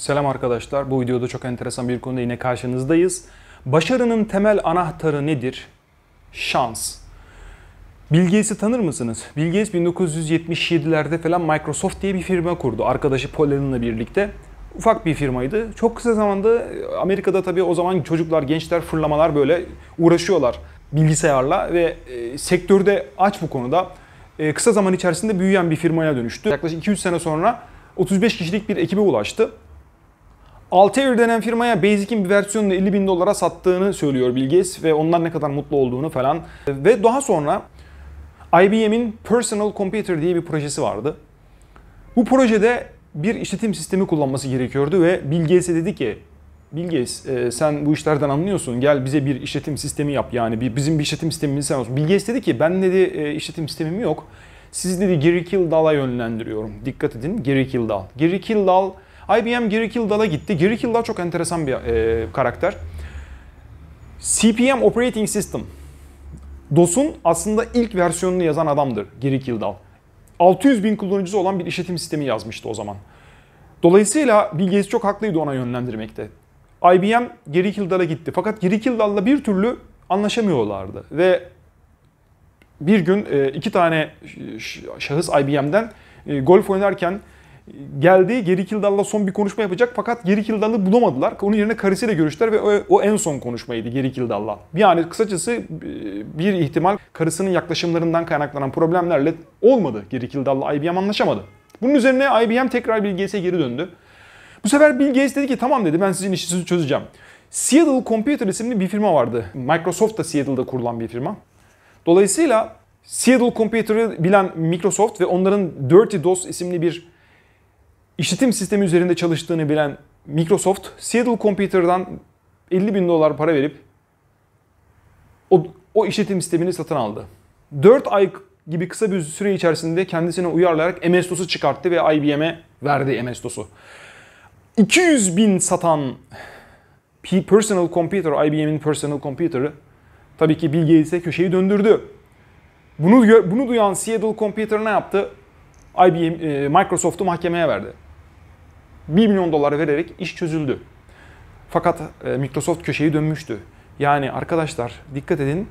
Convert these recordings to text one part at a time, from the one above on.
Selam arkadaşlar. Bu videoda çok enteresan bir konuda yine karşınızdayız. Başarının temel anahtarı nedir? Şans. Bill tanır mısınız? Bill Gates 1977'lerde falan Microsoft diye bir firma kurdu. Arkadaşı Paul Allen'la birlikte. Ufak bir firmaydı. Çok kısa zamanda Amerika'da tabii o zaman çocuklar, gençler fırlamalar böyle uğraşıyorlar bilgisayarla ve e, sektörde aç bu konuda. E, kısa zaman içerisinde büyüyen bir firmaya dönüştü. Yaklaşık 200 sene sonra 35 kişilik bir ekibe ulaştı. Altair denen firmaya Basic'in bir versiyonunu 50 bin dolara sattığını söylüyor Bilgis ve onlar ne kadar mutlu olduğunu falan. Ve daha sonra IBM'in Personal Computer diye bir projesi vardı. Bu projede bir işletim sistemi kullanması gerekiyordu ve Bill dedi ki Bilgis e, sen bu işlerden anlıyorsun gel bize bir işletim sistemi yap yani bir, bizim bir işletim sistemimiz sen olsun. Bilgis dedi ki ben dedi e, işletim sistemim yok. Siz dedi Gary Kildall'a yönlendiriyorum. Dikkat edin Gary Kildall. Gary Kildall IBM Gary Kildall'a gitti. Gary Kildall çok enteresan bir e, karakter. CPM Operating System. DOS'un aslında ilk versiyonunu yazan adamdır Gary Kildall. 600 bin kullanıcısı olan bir işletim sistemi yazmıştı o zaman. Dolayısıyla Bill Gates çok haklıydı ona yönlendirmekte. IBM Gary Kildall'a gitti. Fakat Gary Kildall'la bir türlü anlaşamıyorlardı. Ve bir gün e, iki tane şahıs IBM'den e, golf oynarken geldi. Geri Kildar'la son bir konuşma yapacak fakat Geri Kildar'ı bulamadılar. Onun yerine karısıyla görüştüler ve o, en son konuşmaydı Geri Kildar'la. Yani kısacası e, bir ihtimal karısının yaklaşımlarından kaynaklanan problemlerle olmadı. Geri Kildar'la IBM anlaşamadı. Bunun üzerine IBM tekrar Bill Gates'e geri döndü. Bu sefer Bill Gates dedi ki tamam dedi ben sizin işinizi çözeceğim. Seattle Computer isimli bir firma vardı. Microsoft da Seattle'da kurulan bir firma. Dolayısıyla Seattle Computer'ı bilen Microsoft ve onların Dirty DOS isimli bir işletim sistemi üzerinde çalıştığını bilen Microsoft, Seattle Computer'dan 50 bin dolar para verip o, o işletim sistemini satın aldı. 4 ay gibi kısa bir süre içerisinde kendisine uyarlayarak MS-DOS'u çıkarttı ve IBM'e verdi MS-DOS'u. 200 bin satan personal computer, IBM'in personal computer'ı tabii ki Bill Gates'e köşeyi döndürdü. Bunu bunu duyan Seattle Computer ne yaptı? IBM e, Microsoft'u mahkemeye verdi. 1 milyon dolar vererek iş çözüldü. Fakat e, Microsoft köşeyi dönmüştü. Yani arkadaşlar dikkat edin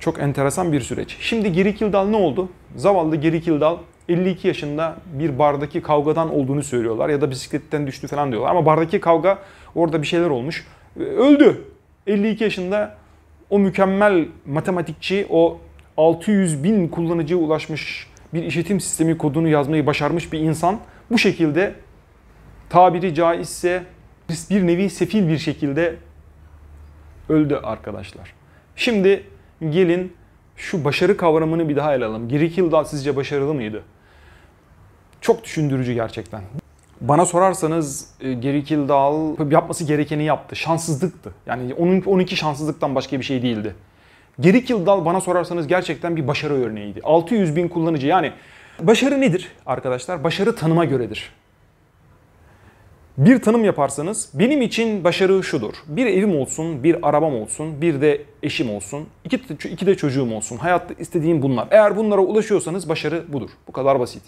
çok enteresan bir süreç. Şimdi Geri Kildal ne oldu? Zavallı Geri Kildal 52 yaşında bir bardaki kavgadan olduğunu söylüyorlar ya da bisikletten düştü falan diyorlar. Ama bardaki kavga orada bir şeyler olmuş. E, öldü. 52 yaşında o mükemmel matematikçi, o 600 bin kullanıcıya ulaşmış bir işletim sistemi kodunu yazmayı başarmış bir insan bu şekilde tabiri caizse bir nevi sefil bir şekilde öldü arkadaşlar. Şimdi gelin şu başarı kavramını bir daha ele alalım. Geri Hildal sizce başarılı mıydı? Çok düşündürücü gerçekten. Bana sorarsanız e, Geri Hildal yapması gerekeni yaptı. Şanssızlıktı. Yani 12 şanssızlıktan başka bir şey değildi. Geri Hildal bana sorarsanız gerçekten bir başarı örneğiydi. 600 bin kullanıcı yani başarı nedir arkadaşlar? Başarı tanıma göredir bir tanım yaparsanız benim için başarı şudur. Bir evim olsun, bir arabam olsun, bir de eşim olsun, iki, iki de çocuğum olsun. Hayatta istediğim bunlar. Eğer bunlara ulaşıyorsanız başarı budur. Bu kadar basit.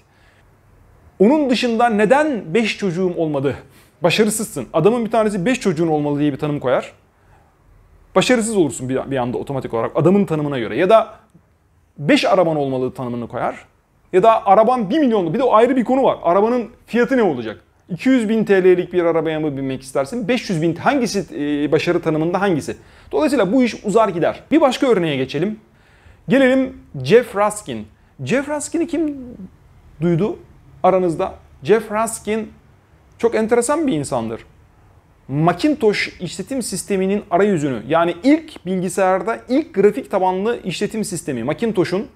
Onun dışında neden 5 çocuğum olmadı? Başarısızsın. Adamın bir tanesi 5 çocuğun olmalı diye bir tanım koyar. Başarısız olursun bir, bir anda otomatik olarak adamın tanımına göre. Ya da 5 araban olmalı tanımını koyar. Ya da araban 1 milyonlu. Bir de ayrı bir konu var. Arabanın fiyatı ne olacak? 200 bin TL'lik bir arabaya mı binmek istersin? 500 bin hangisi e, başarı tanımında hangisi? Dolayısıyla bu iş uzar gider. Bir başka örneğe geçelim. Gelelim Jeff Raskin. Jeff Raskin'i kim duydu aranızda? Jeff Raskin çok enteresan bir insandır. Macintosh işletim sisteminin arayüzünü yani ilk bilgisayarda ilk grafik tabanlı işletim sistemi Macintosh'un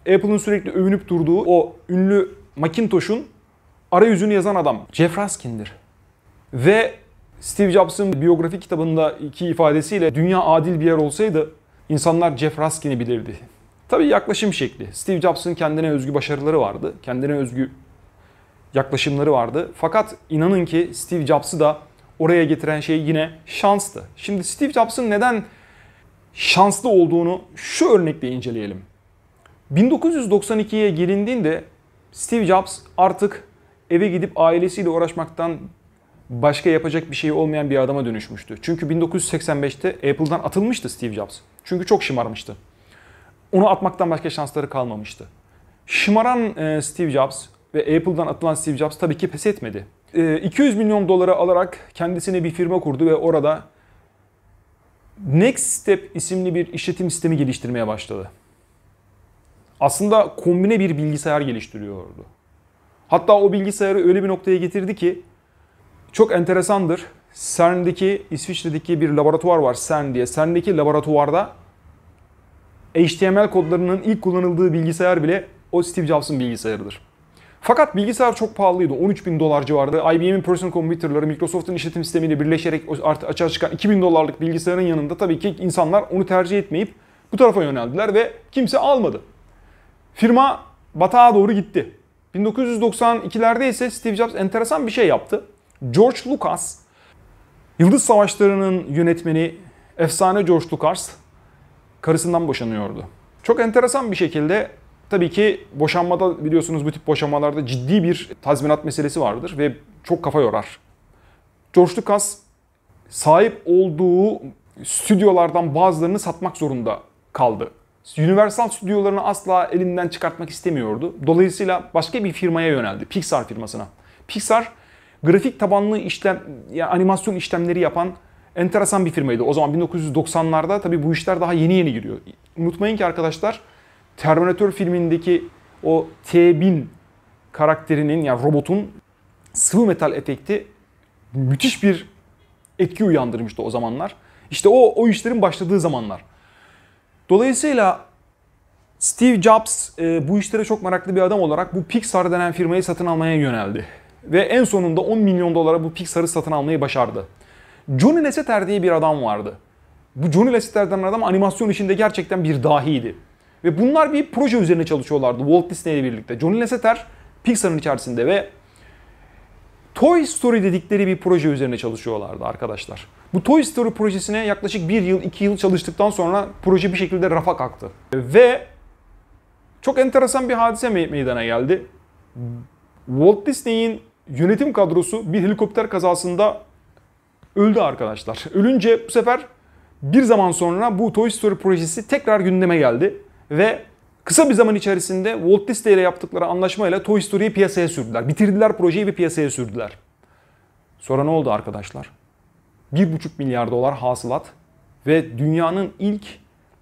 Apple'ın sürekli övünüp durduğu o ünlü Macintosh'un arayüzünü yazan adam Jeff Raskin'dir. Ve Steve Jobs'ın biyografi iki ifadesiyle dünya adil bir yer olsaydı insanlar Jeff Raskin'i bilirdi. Tabii yaklaşım şekli. Steve Jobs'ın kendine özgü başarıları vardı. Kendine özgü yaklaşımları vardı. Fakat inanın ki Steve Jobs'ı da oraya getiren şey yine şanstı. Şimdi Steve Jobs'ın neden şanslı olduğunu şu örnekle inceleyelim. 1992'ye gelindiğinde Steve Jobs artık eve gidip ailesiyle uğraşmaktan başka yapacak bir şey olmayan bir adama dönüşmüştü. Çünkü 1985'te Apple'dan atılmıştı Steve Jobs. Çünkü çok şımarmıştı. Onu atmaktan başka şansları kalmamıştı. Şımaran e, Steve Jobs ve Apple'dan atılan Steve Jobs tabii ki pes etmedi. 200 e, milyon dolara alarak kendisine bir firma kurdu ve orada Next Step isimli bir işletim sistemi geliştirmeye başladı. Aslında kombine bir bilgisayar geliştiriyordu. Hatta o bilgisayarı öyle bir noktaya getirdi ki çok enteresandır. CERN'deki, İsviçre'deki bir laboratuvar var CERN diye. CERN'deki laboratuvarda HTML kodlarının ilk kullanıldığı bilgisayar bile o Steve Jobs'ın bilgisayarıdır. Fakat bilgisayar çok pahalıydı. 13 bin dolar civarında. IBM'in personal computerları, Microsoft'un işletim sistemiyle birleşerek açığa çıkan 2 bin dolarlık bilgisayarın yanında tabii ki insanlar onu tercih etmeyip bu tarafa yöneldiler ve kimse almadı. Firma batağa doğru gitti. 1992'lerde ise Steve Jobs enteresan bir şey yaptı. George Lucas, Yıldız Savaşları'nın yönetmeni efsane George Lucas karısından boşanıyordu. Çok enteresan bir şekilde tabii ki boşanmada biliyorsunuz bu tip boşanmalarda ciddi bir tazminat meselesi vardır ve çok kafa yorar. George Lucas sahip olduğu stüdyolardan bazılarını satmak zorunda kaldı. Universal stüdyolarını asla elinden çıkartmak istemiyordu. Dolayısıyla başka bir firmaya yöneldi. Pixar firmasına. Pixar grafik tabanlı işlem, yani animasyon işlemleri yapan enteresan bir firmaydı. O zaman 1990'larda tabi bu işler daha yeni yeni giriyor. Unutmayın ki arkadaşlar Terminator filmindeki o T-1000 karakterinin yani robotun sıvı metal efekti müthiş bir etki uyandırmıştı o zamanlar. İşte o o işlerin başladığı zamanlar. Dolayısıyla Steve Jobs e, bu işlere çok meraklı bir adam olarak bu Pixar denen firmayı satın almaya yöneldi. Ve en sonunda 10 milyon dolara bu Pixar'ı satın almayı başardı. Johnny Lasseter diye bir adam vardı. Bu Johnny Lasseter denen adam animasyon işinde gerçekten bir dahiydi. Ve bunlar bir proje üzerine çalışıyorlardı Walt Disney ile birlikte. Johnny Lasseter Pixar'ın içerisinde ve Toy Story dedikleri bir proje üzerine çalışıyorlardı arkadaşlar. Bu Toy Story projesine yaklaşık bir yıl, iki yıl çalıştıktan sonra proje bir şekilde rafa kalktı. Ve çok enteresan bir hadise meydana geldi. Walt Disney'in yönetim kadrosu bir helikopter kazasında öldü arkadaşlar. Ölünce bu sefer bir zaman sonra bu Toy Story projesi tekrar gündeme geldi ve Kısa bir zaman içerisinde Walt Disney ile yaptıkları anlaşmayla Toy Story'yi piyasaya sürdüler. Bitirdiler projeyi ve piyasaya sürdüler. Sonra ne oldu arkadaşlar? 1,5 milyar dolar hasılat ve dünyanın ilk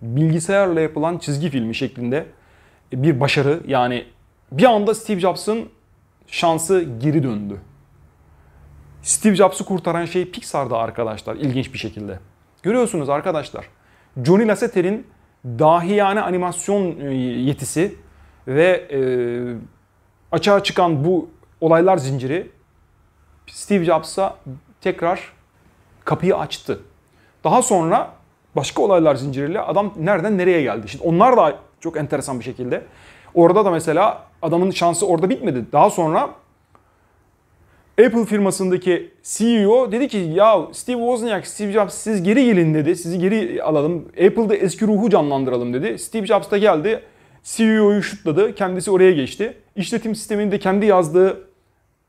bilgisayarla yapılan çizgi filmi şeklinde e, bir başarı. Yani bir anda Steve Jobs'ın şansı geri döndü. Steve Jobs'ı kurtaran şey Pixar'da arkadaşlar ilginç bir şekilde. Görüyorsunuz arkadaşlar. Johnny Lasseter'in dahiyane animasyon e, yetisi ve e, açığa çıkan bu olaylar zinciri Steve Jobs'a tekrar kapıyı açtı. Daha sonra başka olaylar zinciriyle adam nereden nereye geldi? Şimdi onlar da çok enteresan bir şekilde. Orada da mesela adamın şansı orada bitmedi. Daha sonra Apple firmasındaki CEO dedi ki ya Steve Wozniak, Steve Jobs siz geri gelin dedi. Sizi geri alalım. Apple'da eski ruhu canlandıralım dedi. Steve Jobs da geldi. CEO'yu şutladı. Kendisi oraya geçti. İşletim sistemini de kendi yazdığı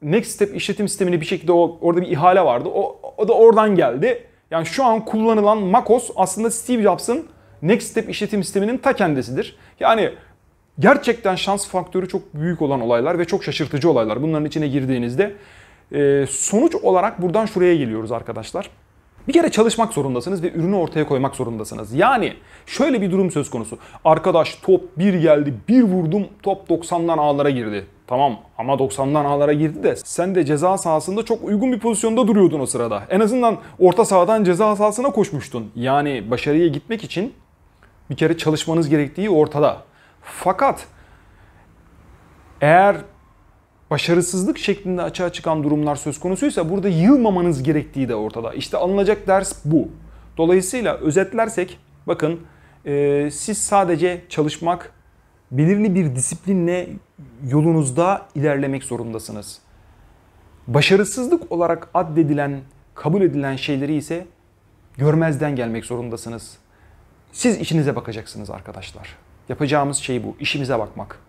Next Step işletim sistemini bir şekilde o, orada bir ihale vardı. O, o da oradan geldi. Yani şu an kullanılan macOS aslında Steve Jobs'ın Next Step işletim sisteminin ta kendisidir. Yani gerçekten şans faktörü çok büyük olan olaylar ve çok şaşırtıcı olaylar. Bunların içine girdiğinizde ee, sonuç olarak buradan şuraya geliyoruz arkadaşlar. Bir kere çalışmak zorundasınız ve ürünü ortaya koymak zorundasınız. Yani şöyle bir durum söz konusu. Arkadaş top bir geldi, bir vurdum, top 90'dan ağlara girdi. Tamam ama 90'dan ağlara girdi de sen de ceza sahasında çok uygun bir pozisyonda duruyordun o sırada. En azından orta sahadan ceza sahasına koşmuştun. Yani başarıya gitmek için bir kere çalışmanız gerektiği ortada. Fakat eğer başarısızlık şeklinde açığa çıkan durumlar söz konusuysa burada yılmamanız gerektiği de ortada. İşte alınacak ders bu. Dolayısıyla özetlersek bakın e, siz sadece çalışmak, belirli bir disiplinle yolunuzda ilerlemek zorundasınız. Başarısızlık olarak addedilen, kabul edilen şeyleri ise görmezden gelmek zorundasınız. Siz işinize bakacaksınız arkadaşlar. Yapacağımız şey bu, işimize bakmak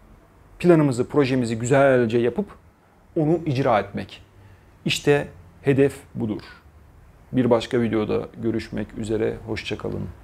planımızı, projemizi güzelce yapıp onu icra etmek. İşte hedef budur. Bir başka videoda görüşmek üzere. Hoşçakalın.